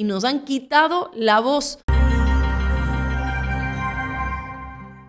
y nos han quitado la voz.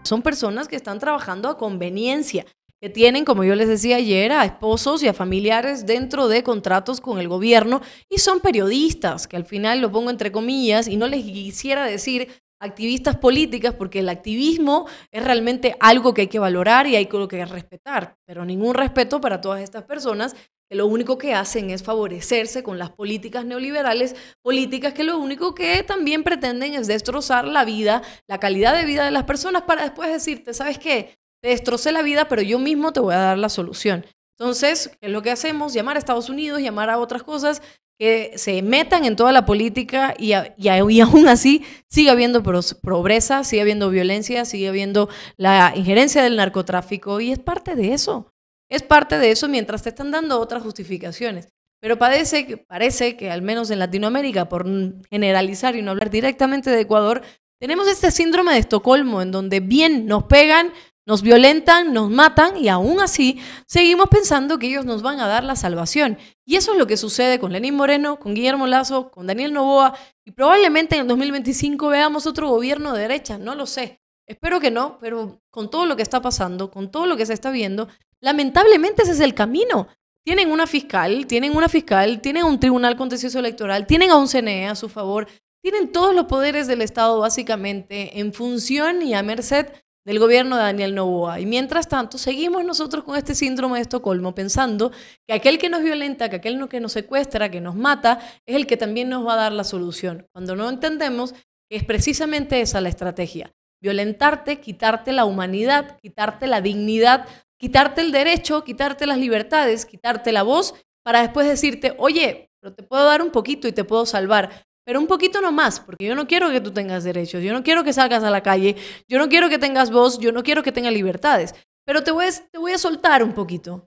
Son personas que están trabajando a conveniencia, que tienen, como yo les decía ayer, a esposos y a familiares dentro de contratos con el gobierno y son periodistas, que al final lo pongo entre comillas y no les quisiera decir activistas políticas, porque el activismo es realmente algo que hay que valorar y hay que respetar, pero ningún respeto para todas estas personas que lo único que hacen es favorecerse con las políticas neoliberales, políticas que lo único que también pretenden es destrozar la vida, la calidad de vida de las personas para después decirte, ¿sabes qué? Te destrocé la vida, pero yo mismo te voy a dar la solución. Entonces, ¿qué es lo que hacemos? Llamar a Estados Unidos, llamar a otras cosas que se metan en toda la política y, y, aún así sigue habiendo pobreza, sigue habiendo violencia, sigue habiendo la injerencia del narcotráfico y es parte de eso es parte de eso mientras te están dando otras justificaciones. Pero parece que, parece que, al menos en Latinoamérica, por generalizar y no hablar directamente de Ecuador, tenemos este síndrome de Estocolmo, en donde bien nos pegan, nos violentan, nos matan y aún así seguimos pensando que ellos nos van a dar la salvación. Y eso es lo que sucede con Lenín Moreno, con Guillermo Lazo, con Daniel Novoa y probablemente en el 2025 veamos otro gobierno de derecha, no lo sé. Espero que no, pero con todo lo que está pasando, con todo lo que se está viendo, Lamentablemente ese es el camino. Tienen una fiscal, tienen una fiscal, tienen un tribunal con contencioso electoral, tienen a un CNE a su favor, tienen todos los poderes del Estado básicamente en función y a merced del gobierno de Daniel Novoa. Y mientras tanto, seguimos nosotros con este síndrome de Estocolmo pensando que aquel que nos violenta, que aquel que nos secuestra, que nos mata, es el que también nos va a dar la solución. Cuando no entendemos que es precisamente esa la estrategia. Violentarte, quitarte la humanidad, quitarte la dignidad quitarte el derecho, quitarte las libertades, quitarte la voz, para después decirte, oye, pero te puedo dar un poquito y te puedo salvar. Pero un poquito no más, porque yo no quiero que tú tengas derechos, yo no quiero que salgas a la calle, yo no quiero que tengas voz, yo no quiero que tengas libertades. Pero te voy, a, soltar un poquito.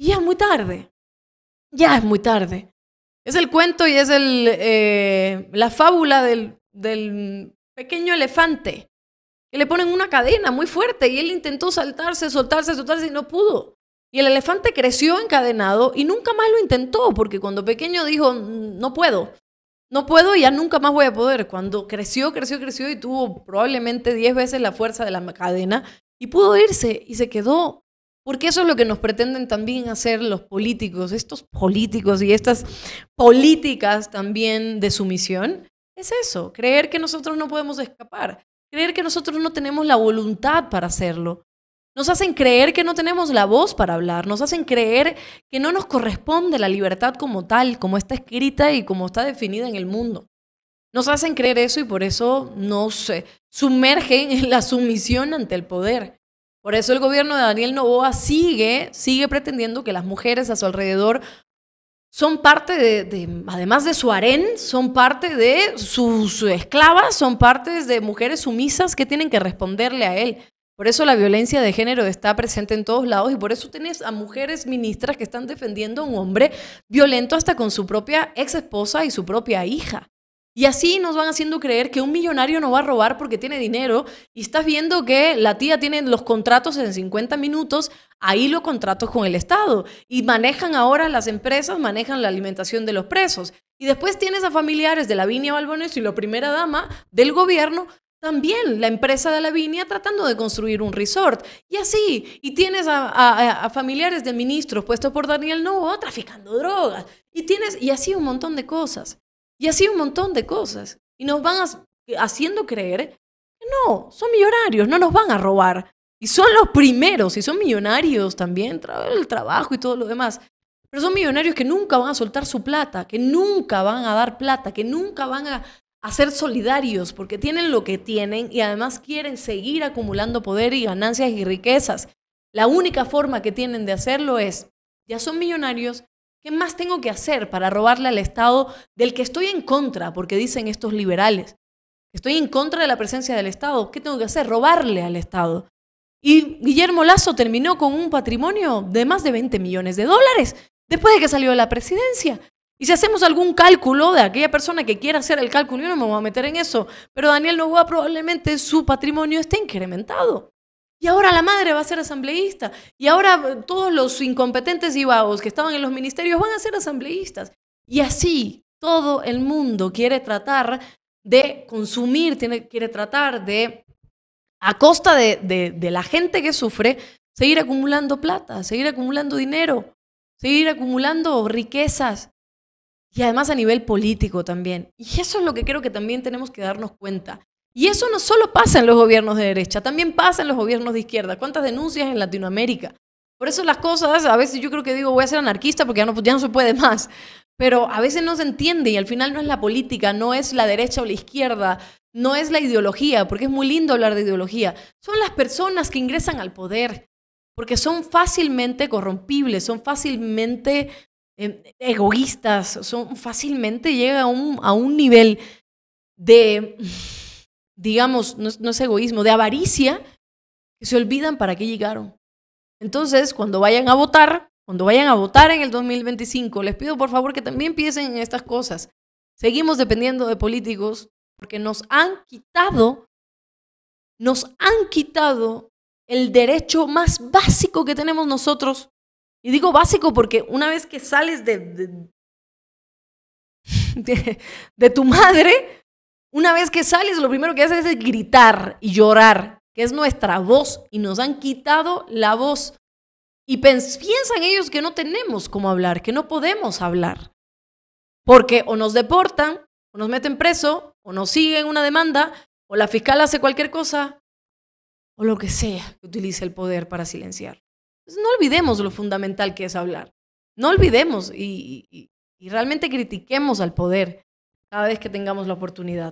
ya es muy tarde. Ya es muy tarde. Es el cuento y es el, eh, la fábula del pequeño elefante y le ponen una cadena muy fuerte y él intentó saltarse, soltarse, soltarse y no pudo. Y el elefante creció encadenado y nunca más lo intentó, porque cuando pequeño dijo, mm, no puedo, no puedo y ya nunca más voy a poder. Cuando creció, creció, creció y tuvo probablemente 10 veces la fuerza de la cadena y pudo irse y se quedó. Porque eso es lo que nos pretenden también hacer los políticos, estos políticos y estas políticas también de sumisión. Es eso, creer que nosotros no podemos escapar creer que nosotros no tenemos la voluntad para hacerlo. Nos hacen creer que no tenemos la voz para hablar, nos hacen creer que no nos corresponde la libertad como tal, como está escrita y como está definida en el mundo. Nos hacen creer eso y por eso nos sumergen en la sumisión ante el poder. Por eso el gobierno de Daniel Novoa sigue, sigue pretendiendo que las mujeres a su alrededor son parte de, además de su harén, son parte de sus esclavas, son parte de mujeres sumisas que tienen que responderle a él. Por eso la violencia de género está presente en todos lados y por eso tienes a mujeres ministras que están defendiendo a un hombre violento hasta con su propia ex esposa y su propia hija. Y así nos van haciendo creer que un millonario no va a robar porque tiene dinero y estás viendo que la tía tiene los contratos en 50 minutos, ahí los contratos con el Estado y manejan ahora las empresas, manejan la alimentación de los presos. Y después tienes a familiares de la viña Balbones y la primera dama del gobierno también la empresa de la viña tratando de construir un resort. Y así, y tienes a, familiares de ministros puestos por Daniel Novo traficando drogas. Y tienes, y así un montón de cosas. Y así un montón de cosas. Y nos van haciendo creer que no, son millonarios, no nos van a robar. Y son los primeros, y son millonarios también, el trabajo y todo lo demás. Pero son millonarios que nunca van a soltar su plata, que nunca van a dar plata, que nunca van a, a ser solidarios, porque tienen lo que tienen y además quieren seguir acumulando poder y ganancias y riquezas. La única forma que tienen de hacerlo es, ya son millonarios, ¿Qué más tengo que hacer para robarle al Estado del que estoy en contra? Porque dicen estos liberales. Estoy en contra de la presencia del Estado. ¿Qué tengo que hacer? Robarle al Estado. Y Guillermo Lazo terminó con un patrimonio de más de 20 millones de dólares después de que salió de la presidencia. Y si hacemos algún cálculo de aquella persona que quiera hacer el cálculo, yo no me voy a meter en eso, pero Daniel Novoa probablemente su patrimonio esté incrementado. Y ahora la madre va a ser asambleísta. Y ahora eh, todos los incompetentes y vagos que estaban en los ministerios van a ser asambleístas. Y así todo el mundo quiere tratar de consumir, quiere tratar de, a costa de la gente que sufre, seguir acumulando plata, seguir acumulando dinero, seguir acumulando riquezas. Y además a nivel político también. Y eso es lo que creo que también tenemos que darnos cuenta. Y eso no solo pasa en los gobiernos de derecha, también pasa en los gobiernos de izquierda. ¿Cuántas denuncias en Latinoamérica? Por eso las cosas, a veces yo creo que digo, voy a ser anarquista porque ya no, se puede más. Pero a veces no se entiende y al final no es la política, no es la derecha o la izquierda, no es la ideología, porque es muy lindo hablar de ideología. Son las personas que ingresan al poder, porque son fácilmente corrompibles, son fácilmente eh, egoístas, son fácilmente llegan un, a un nivel de digamos, no es, egoísmo, de avaricia, que se olvidan para qué llegaron. Entonces, cuando vayan a votar, cuando vayan a votar en el 2025, les pido por favor que también piensen en estas cosas. Seguimos dependiendo de políticos porque nos han quitado, nos han quitado el derecho más básico que tenemos nosotros. Y digo básico porque una vez que sales de, de tu madre, una vez que sales, lo primero que haces es gritar y llorar, que es nuestra voz, y nos han quitado la voz. Y piensan ellos que no tenemos cómo hablar, que no podemos hablar. Porque o nos deportan, o nos meten preso, o nos siguen una demanda, o la fiscal hace cualquier cosa, o lo que sea que utilice el poder para silenciar. no olvidemos lo fundamental que es hablar. No olvidemos y realmente critiquemos al poder cada vez que tengamos la oportunidad.